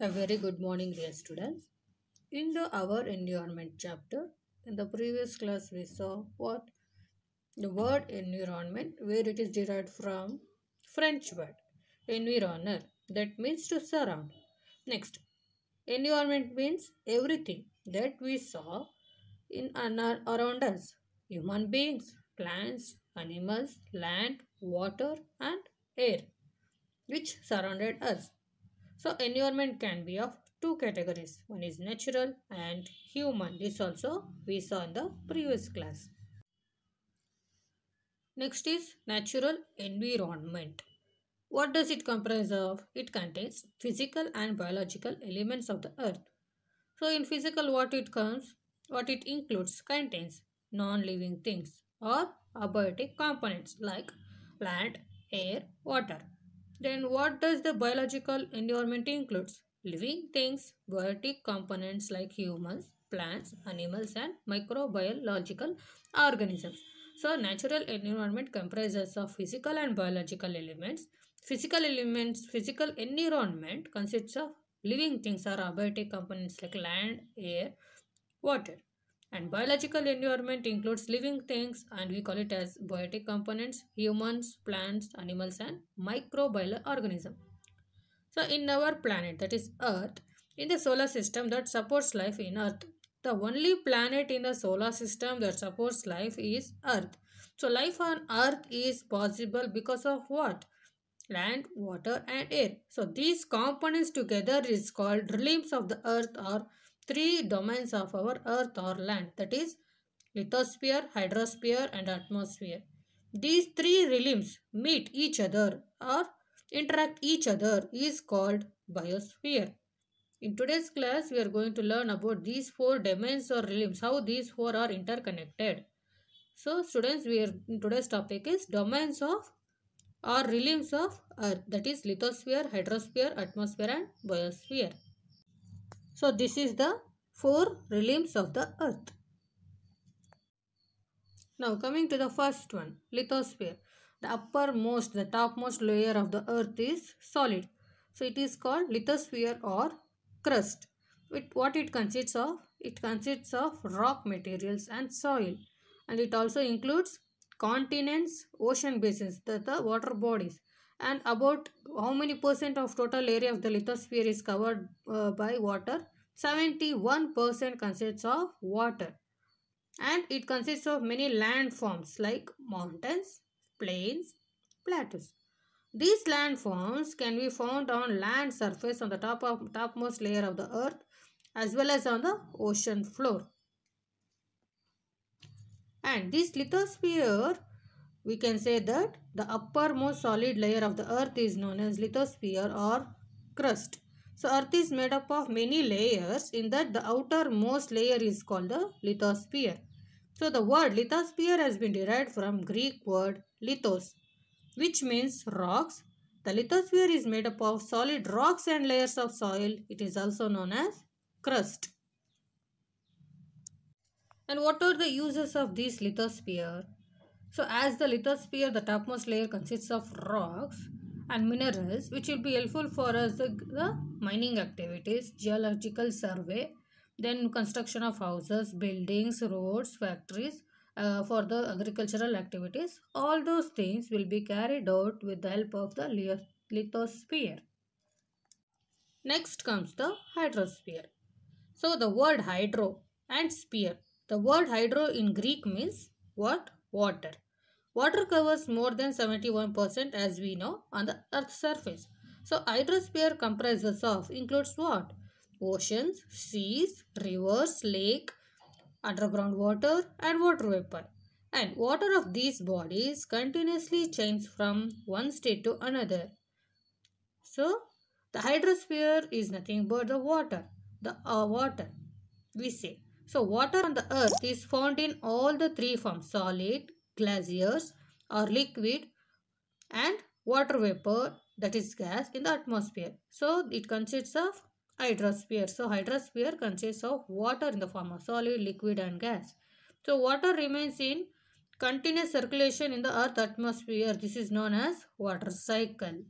A very good morning dear students. In the our environment chapter, in the previous class we saw what the word environment where it is derived from French word environner that means to surround. Next, environment means everything that we saw in and around us. Human beings, plants, animals, land, water and air which surrounded us. So environment can be of two categories. One is natural and human. This also we saw in the previous class. Next is natural environment. What does it comprise of? It contains physical and biological elements of the earth. So in physical what it comes, what it includes contains non-living things or abiotic components like land, air, water. Then what does the biological environment includes? Living things, biotic components like humans, plants, animals and microbiological organisms. So natural environment comprises of physical and biological elements. Physical elements, physical environment consists of living things or abiotic components like land, air, water. And biological environment includes living things and we call it as biotic components, humans, plants, animals and microbial organism. So in our planet that is Earth, in the solar system that supports life in Earth, the only planet in the solar system that supports life is Earth. So life on Earth is possible because of what? Land, water and air. So these components together is called limbs of the Earth or three domains of our earth or land that is lithosphere, hydrosphere and atmosphere. These three realms meet each other or interact each other is called biosphere. In today's class, we are going to learn about these four domains or realms, how these four are interconnected. So students, we are in today's topic is domains of or realms of earth that is lithosphere, hydrosphere, atmosphere and biosphere. So this is the four realms of the earth. Now coming to the first one, lithosphere. The uppermost, the topmost layer of the earth is solid. So it is called lithosphere or crust. It, what it consists of? It consists of rock materials and soil. And it also includes continents, ocean basins, the, the water bodies and about how many percent of total area of the lithosphere is covered uh, by water 71% consists of water and it consists of many landforms like mountains plains plateaus these landforms can be found on land surface on the top of topmost layer of the earth as well as on the ocean floor and this lithosphere we can say that the uppermost solid layer of the earth is known as lithosphere or crust. So earth is made up of many layers in that the outermost layer is called the lithosphere. So the word lithosphere has been derived from Greek word lithos which means rocks. The lithosphere is made up of solid rocks and layers of soil. It is also known as crust. And what are the uses of this lithosphere? So as the lithosphere, the topmost layer consists of rocks and minerals which will be helpful for us the, the mining activities, geological survey, then construction of houses, buildings, roads, factories, uh, for the agricultural activities. All those things will be carried out with the help of the lithosphere. Next comes the hydrosphere. So the word hydro and sphere. The word hydro in Greek means what? Water. Water covers more than 71% as we know on the Earth's surface. So hydrosphere comprises of includes what? Oceans, seas, rivers, lake, underground water and water vapor. And water of these bodies continuously changes from one state to another. So the hydrosphere is nothing but the water. The uh, water we say. So water on the earth is found in all the three forms solid, glaciers or liquid and water vapor that is gas in the atmosphere. So it consists of hydrosphere. So hydrosphere consists of water in the form of solid, liquid and gas. So water remains in continuous circulation in the earth atmosphere. This is known as water cycle.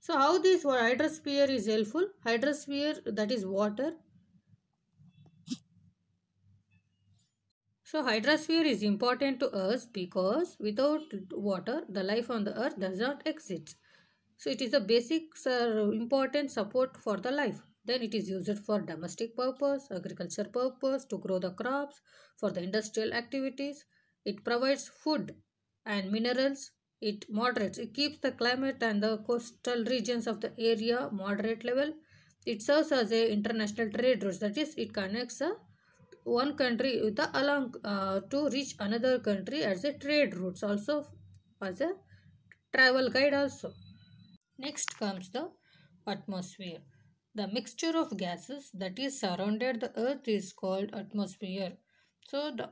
So how this hydrosphere is helpful? Hydrosphere that is water So hydrosphere is important to us because without water, the life on the earth does not exist. So it is a basic uh, important support for the life. Then it is used for domestic purpose, agriculture purpose, to grow the crops, for the industrial activities. It provides food and minerals. It moderates, it keeps the climate and the coastal regions of the area moderate level. It serves as a international trade route, that is, it connects a uh, one country with a along uh, to reach another country as a trade routes also as a travel guide also next comes the atmosphere the mixture of gases that is surrounded the earth is called atmosphere so the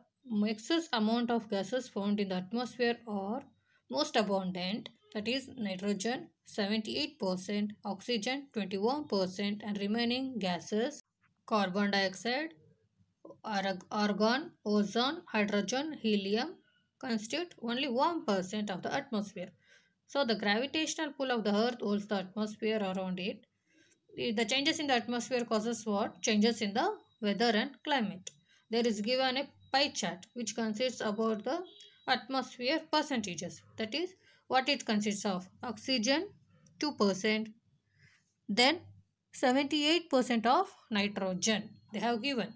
excess amount of gases found in the atmosphere are most abundant that is nitrogen 78% oxygen 21% and remaining gases carbon dioxide argon, ozone, hydrogen, helium constitute only 1% of the atmosphere. So the gravitational pull of the earth holds the atmosphere around it. The changes in the atmosphere causes what? Changes in the weather and climate. There is given a pie chart which consists about the atmosphere percentages. That is what it consists of. Oxygen 2%. Then 78% of nitrogen. They have given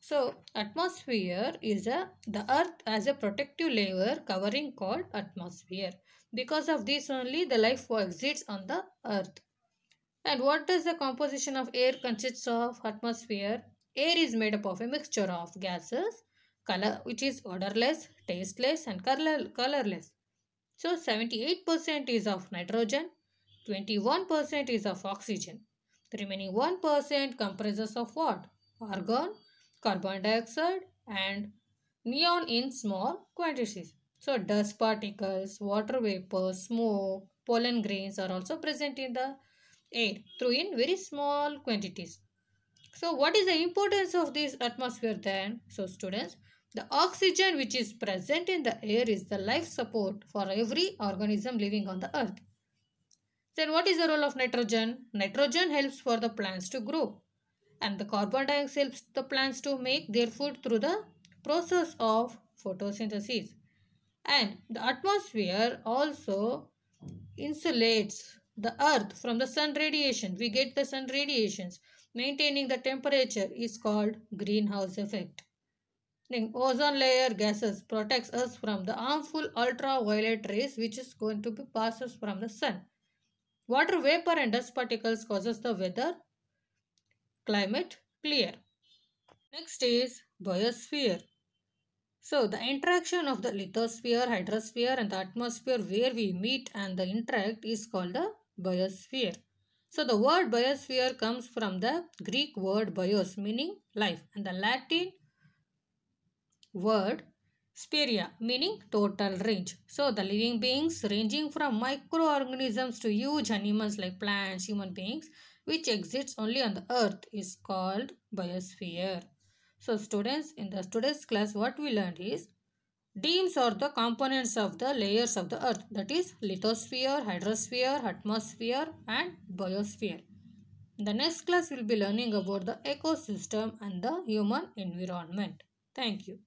so atmosphere is a the earth as a protective layer covering called atmosphere. Because of this only the life exists on the earth. And what does the composition of air consists of atmosphere? Air is made up of a mixture of gases, color which is odorless, tasteless and color, colorless. So 78% is of nitrogen, 21% is of oxygen. The remaining 1% comprises of what? Argon, carbon dioxide and neon in small quantities. So dust particles, water vapor, smoke, pollen grains are also present in the air through in very small quantities. So what is the importance of this atmosphere then? So students, the oxygen which is present in the air is the life support for every organism living on the earth. Then what is the role of nitrogen? Nitrogen helps for the plants to grow and the carbon dioxide helps the plants to make their food through the process of photosynthesis and the atmosphere also insulates the earth from the sun radiation we get the sun radiations maintaining the temperature is called greenhouse effect then ozone layer gases protects us from the harmful ultraviolet rays which is going to be passes from the sun water vapor and dust particles causes the weather climate clear. Next is biosphere. So the interaction of the lithosphere, hydrosphere and the atmosphere where we meet and the interact is called the biosphere. So the word biosphere comes from the Greek word bios meaning life and the Latin word spheria meaning total range. So the living beings ranging from microorganisms to huge animals like plants, human beings which exists only on the earth is called biosphere. So students in the today's class what we learned is Deems are the components of the layers of the earth that is lithosphere, hydrosphere, atmosphere and biosphere. In the next class we will be learning about the ecosystem and the human environment. Thank you.